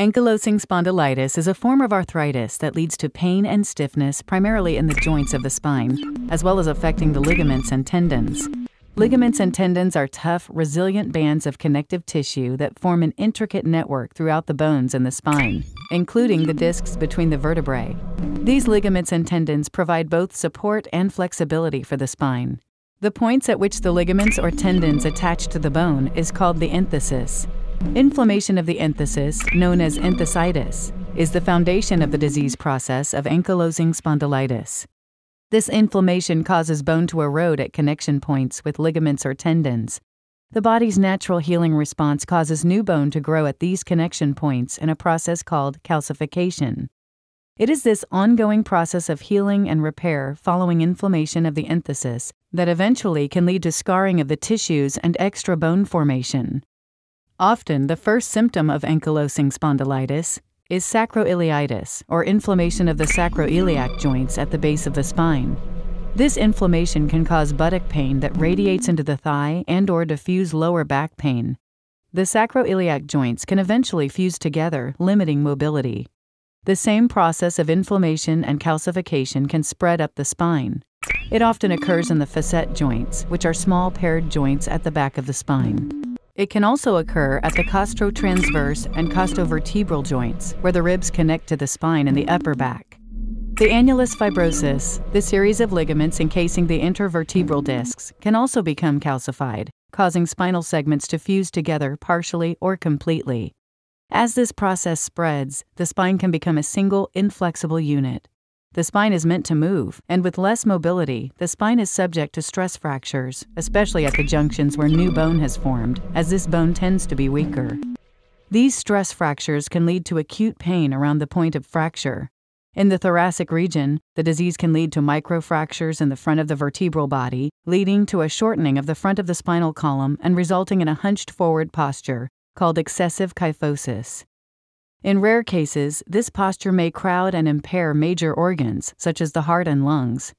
Ankylosing spondylitis is a form of arthritis that leads to pain and stiffness primarily in the joints of the spine, as well as affecting the ligaments and tendons. Ligaments and tendons are tough, resilient bands of connective tissue that form an intricate network throughout the bones in the spine, including the discs between the vertebrae. These ligaments and tendons provide both support and flexibility for the spine. The points at which the ligaments or tendons attach to the bone is called the enthesis, Inflammation of the enthesis, known as enthesitis, is the foundation of the disease process of ankylosing spondylitis. This inflammation causes bone to erode at connection points with ligaments or tendons. The body's natural healing response causes new bone to grow at these connection points in a process called calcification. It is this ongoing process of healing and repair following inflammation of the enthesis that eventually can lead to scarring of the tissues and extra bone formation. Often, the first symptom of ankylosing spondylitis is sacroiliitis, or inflammation of the sacroiliac joints at the base of the spine. This inflammation can cause buttock pain that radiates into the thigh and or diffuse lower back pain. The sacroiliac joints can eventually fuse together, limiting mobility. The same process of inflammation and calcification can spread up the spine. It often occurs in the facet joints, which are small paired joints at the back of the spine. It can also occur at the costotransverse and costovertebral joints, where the ribs connect to the spine and the upper back. The annulus fibrosis, the series of ligaments encasing the intervertebral discs, can also become calcified, causing spinal segments to fuse together partially or completely. As this process spreads, the spine can become a single, inflexible unit. The spine is meant to move, and with less mobility, the spine is subject to stress fractures, especially at the junctions where new bone has formed, as this bone tends to be weaker. These stress fractures can lead to acute pain around the point of fracture. In the thoracic region, the disease can lead to microfractures in the front of the vertebral body, leading to a shortening of the front of the spinal column and resulting in a hunched forward posture, called excessive kyphosis. In rare cases, this posture may crowd and impair major organs, such as the heart and lungs.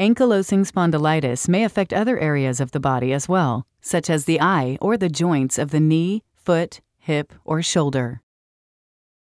Ankylosing spondylitis may affect other areas of the body as well, such as the eye or the joints of the knee, foot, hip, or shoulder.